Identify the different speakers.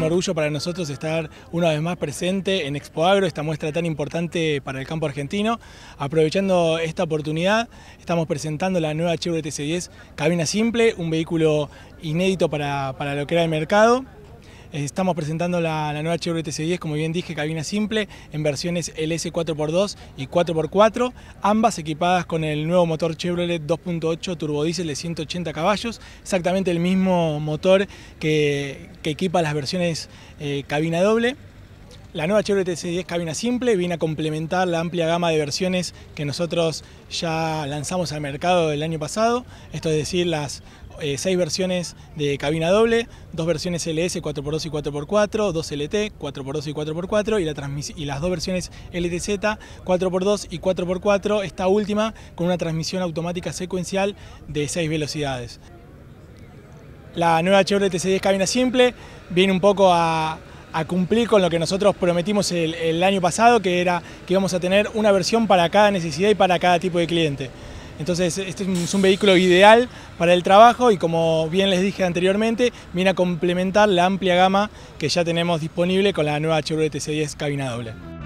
Speaker 1: un orgullo para nosotros estar una vez más presente en Expo Agro, esta muestra tan importante para el campo argentino. Aprovechando esta oportunidad, estamos presentando la nueva Chevrolet TC10 cabina simple, un vehículo inédito para, para lo que era el mercado. Eh, estamos presentando la, nueva Chevrolet TC10, como bien dije, cabina simple, en versiones LS 4x2 y 4x4, ambas equipadas con el nuevo motor Chevrolet 2.8 turbodiesel de 180 caballos, exactamente el mismo motor que, equipa las versiones eh, cabina doble. La nueva Chevrolet TC10 cabina simple viene a complementar la amplia gama de versiones que nosotros ya lanzamos al mercado el año pasado, esto es decir, las eh, seis versiones de cabina doble, dos versiones LS 4x2 y 4x4, dos LT 4x2 y 4x4 y, y las dos versiones LTZ 4x2 y 4x4, esta última con una transmisión automática secuencial de seis velocidades. La nueva Chevrolet TC10 cabina simple viene un poco a a cumplir con lo que nosotros prometimos el, año pasado, que era que íbamos a tener una versión para cada necesidad y para cada tipo de cliente. Entonces, este es un vehículo ideal para el trabajo y como bien les dije anteriormente, viene a complementar la amplia gama que ya tenemos disponible con la nueva Chevrolet tc 10 cabina doble.